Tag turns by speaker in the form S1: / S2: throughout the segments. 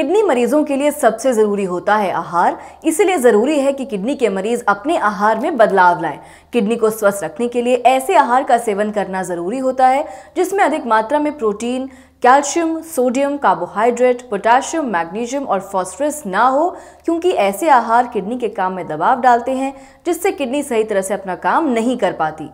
S1: kidney मरीजों के लिए सबसे ज़रूरी होता है आहार इसलिए ज़रूरी है कि किडनी के मरीज़ अपने आहार में बदलाव लाएं किडनी को स्वस्थ रखने के लिए ऐसे आहार का सेवन करना ज़रूरी होता है जिसमें अधिक मात्रा में protein calcium sodium carbohydrate potassium magnesium और फॉस्फोरस ना हो क्योंकि ऐसे आहार किडनी के काम में दबाव डालते हैं जिससे किडनी सही तरह से अपना काम नहीं कर पाती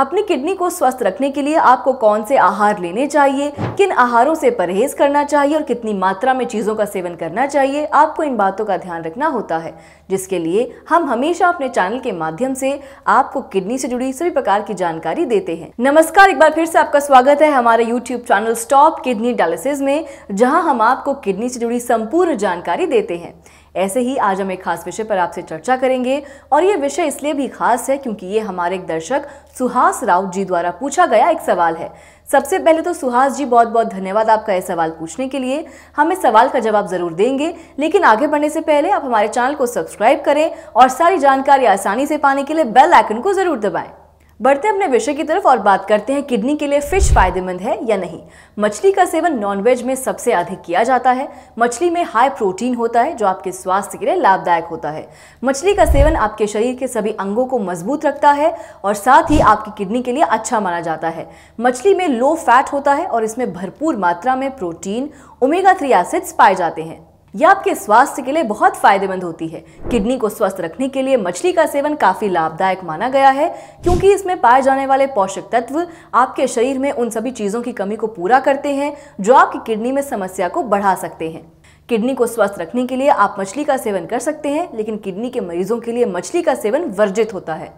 S1: अपनी किडनी को स्वस्थ रखने के लिए आपको कौन से आहार लेने चाहिए किन आहारों से परहेज करना चाहिए और कितनी मात्रा में चीज़ों का सेवन करना चाहिए आपको इन बातों का ध्यान रखना होता है जिसके लिए हम हमेशा अपने चैनल के माध्यम से आपको किडनी से जुड़ी सभी प्रकार की जानकारी देते हैं नमस्कार एक बार फिर से आपका स्वागत है हमारे YouTube channel stop kidney dialysis में जहाँ हम आपको किडनी से जुड़ी संपूर्ण जानकारी देते हैं ऐसे ही आज हम एक खास विषय पर आपसे चर्चा करेंगे और ये विषय इसलिए भी खास है क्योंकि ये हमारे एक दर्शक सुहास राउत जी द्वारा पूछा गया एक सवाल है सबसे पहले तो सुहास जी बहुत बहुत धन्यवाद आपका यह सवाल पूछने के लिए हम इस सवाल का जवाब ज़रूर देंगे लेकिन आगे बढ़ने से पहले आप हमारे चैनल को सब्सक्राइब करें और सारी जानकारी आसानी से पाने के लिए बेल आइकन को ज़रूर दबाएं बढ़ते अपने विषय की तरफ और बात करते हैं किडनी के लिए फिश फायदेमंद है या नहीं मछली का सेवन नॉनवेज में सबसे अधिक किया जाता है मछली में हाई प्रोटीन होता है जो आपके स्वास्थ्य के लिए लाभदायक होता है मछली का सेवन आपके शरीर के सभी अंगों को मजबूत रखता है और साथ ही आपकी किडनी के लिए अच्छा माना जाता है मछली में लो फैट होता है और इसमें भरपूर मात्रा में प्रोटीन ओमेगा थ्री एसिड्स पाए जाते हैं यह आपके स्वास्थ्य के लिए बहुत फायदेमंद होती है किडनी को स्वस्थ रखने के लिए मछली का सेवन काफी लाभदायक माना गया है क्योंकि इसमें पाए जाने वाले पोषक तत्व आपके शरीर में उन सभी चीजों की कमी को पूरा करते हैं जो आपकी किडनी में समस्या को बढ़ा सकते हैं किडनी को स्वस्थ रखने के लिए आप मछली का सेवन कर सकते हैं लेकिन किडनी के मरीजों के लिए मछली का सेवन वर्जित होता है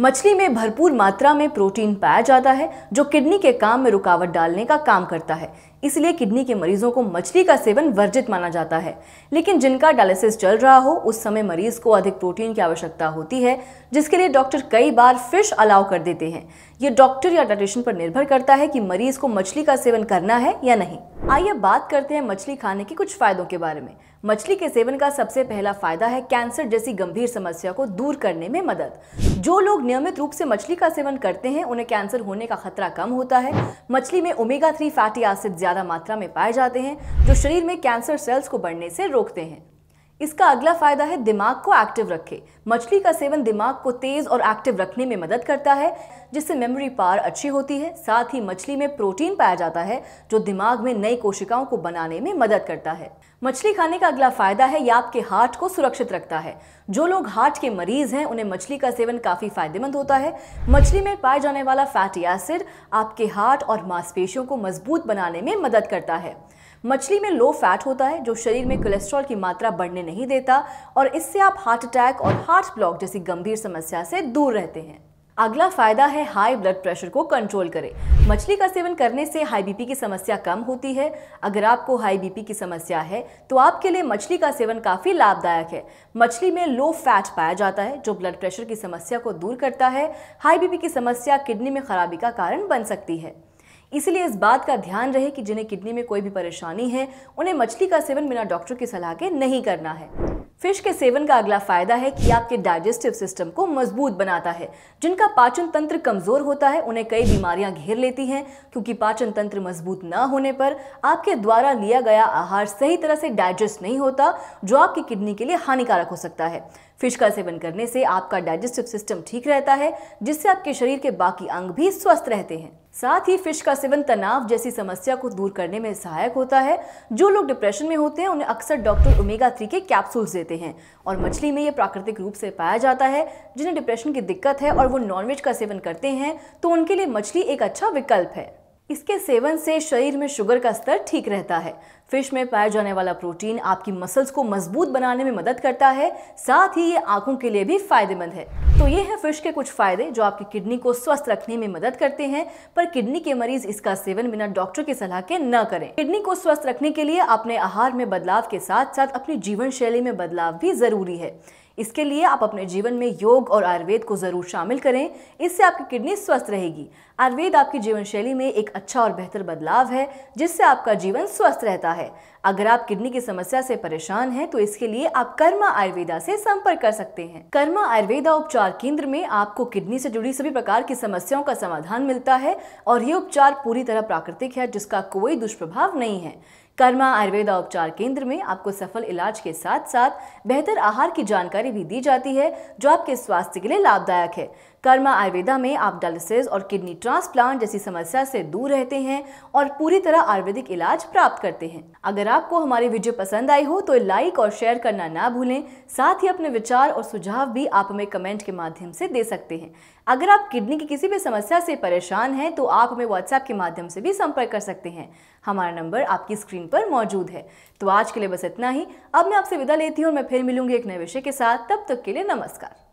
S1: मछली में भरपूर मात्रा में प्रोटीन पाया जाता है जो किडनी के काम में रुकावट डालने का काम करता है इसलिए किडनी के मरीजों को मछली का सेवन वर्जित माना जाता है लेकिन जिनका डायलिसिस चल रहा हो उस समय मरीज को अधिक प्रोटीन की आवश्यकता होती है जिसके लिए डॉक्टर कई बार फिश अलाउ कर देते हैं ये डॉक्टर या डायटिशियन पर निर्भर करता है कि मरीज को मछली का सेवन करना है या नहीं आइए बात करते हैं मछली खाने के कुछ फायदों के बारे में मछली के सेवन का सबसे पहला फायदा है कैंसर जैसी गंभीर समस्या को दूर करने में मदद जो लोग नियमित रूप से मछली का सेवन करते हैं उन्हें कैंसर होने का खतरा कम होता है मछली में ओमेगा थ्री फैटी एसिड ज्यादा मात्रा में पाए जाते हैं जो शरीर में कैंसर सेल्स को बढ़ने से रोकते हैं इसका अगला फायदा है दिमाग को एक्टिव रखे मछली का सेवन दिमाग को तेज और एक्टिव रखने में मदद करता है जिससे मेमोरी पावर अच्छी होती है साथ ही मछली में प्रोटीन पाया जाता है जो दिमाग में नई कोशिकाओं को बनाने में मदद करता है मछली खाने का अगला फायदा है यह आपके हार्ट को सुरक्षित रखता है जो लोग हार्ट के मरीज हैं उन्हें मछली का सेवन काफ़ी फायदेमंद होता है मछली में पाए जाने वाला फैटी एसिड आपके हार्ट और मांसपेशियों को मजबूत बनाने में मदद करता है मछली में लो फैट होता है जो शरीर में कोलेस्ट्रॉल की मात्रा बढ़ने नहीं देता और इससे आप हार्ट अटैक और हार्ट ब्लॉक जैसी गंभीर समस्या से दूर रहते हैं अगला फायदा है हाई ब्लड प्रेशर को कंट्रोल करें मछली का सेवन करने से हाई बीपी की समस्या कम होती है अगर आपको हाई बीपी की समस्या है तो आपके लिए मछली का सेवन काफ़ी लाभदायक है मछली में लो फैट पाया जाता है जो ब्लड प्रेशर की समस्या को दूर करता है हाई बीपी की समस्या किडनी में खराबी का कारण बन सकती है इसलिए इस बात का ध्यान रहे कि जिन्हें किडनी में कोई भी परेशानी है उन्हें मछली का सेवन बिना डॉक्टर की सलाह के नहीं करना है फिश के सेवन का अगला फायदा है कि आपके डाइजेस्टिव सिस्टम को मजबूत बनाता है जिनका पाचन तंत्र कमजोर होता है उन्हें कई बीमारियां घेर लेती हैं क्योंकि पाचन तंत्र मजबूत न होने पर आपके द्वारा लिया गया आहार सही तरह से डाइजेस्ट नहीं होता जो आपकी किडनी के लिए हानिकारक हो सकता है फिश का सेवन करने से आपका डाइजेस्टिव सिस्टम ठीक रहता है जिससे आपके शरीर के बाकी अंग भी स्वस्थ रहते हैं साथ ही फिश का सेवन तनाव जैसी समस्या को दूर करने में सहायक होता है जो लोग डिप्रेशन में होते हैं उन्हें अक्सर डॉक्टर ओमेगा थ्री के कैप्सूल्स देते हैं और मछली में ये प्राकृतिक रूप से पाया जाता है जिन्हें डिप्रेशन की दिक्कत है और वो नॉनवेज का सेवन करते हैं तो उनके लिए मछली एक अच्छा विकल्प है इसके सेवन से शरीर में शुगर का स्तर ठीक रहता है फिश में पाया जाने वाला प्रोटीन आपकी मसल्स को मजबूत बनाने में मदद करता है साथ ही ये आंखों के लिए भी फायदेमंद है तो ये है फिश के कुछ फायदे जो आपकी किडनी को स्वस्थ रखने में मदद करते हैं पर किडनी के मरीज इसका सेवन बिना डॉक्टर की सलाह के न करें किडनी को स्वस्थ रखने के लिए अपने आहार में बदलाव के साथ साथ अपनी जीवन शैली में बदलाव भी जरूरी है इसके लिए आप अपने जीवन में योग और आयुर्वेद को ज़रूर शामिल करें इससे आपकी किडनी स्वस्थ रहेगी आयुर्वेद आपकी जीवन शैली में एक अच्छा और बेहतर बदलाव है जिससे आपका जीवन स्वस्थ रहता है अगर आप किडनी की समस्या से परेशान हैं तो इसके लिए आप कर्मा आयुर्वेदा से संपर्क कर सकते हैं कर्मा आयुर्वेदा उपचार केंद्र में आपको किडनी से जुड़ी सभी प्रकार की समस्याओं का समाधान मिलता है और ये उपचार पूरी तरह प्राकृतिक है जिसका कोई दुष्प्रभाव नहीं है कर्मा आयुर्वेदा उपचार केंद्र में आपको सफल इलाज के साथ साथ बेहतर आहार की जानकारी भी दी जाती है जो आपके स्वास्थ्य के लिए लाभदायक है कर्मा आयुर्वेदा में आप डायलिसिस और किडनी ट्रांसप्लांट जैसी समस्या से दूर रहते हैं और पूरी तरह आयुर्वेदिक इलाज प्राप्त करते हैं अगर आपको हमारी वीडियो पसंद आई हो तो लाइक और शेयर करना ना भूलें साथ ही अपने विचार और सुझाव भी आप हमें कमेंट के माध्यम से दे सकते हैं अगर आप किडनी की किसी भी समस्या से परेशान हैं तो आप हमें व्हाट्सएप के माध्यम से भी संपर्क कर सकते हैं हमारा नंबर आपकी स्क्रीन पर मौजूद है तो आज के लिए बस इतना ही अब मैं आपसे विदा लेती हूँ और मैं फिर मिलूंगी एक नए विषय के साथ तब तक के लिए नमस्कार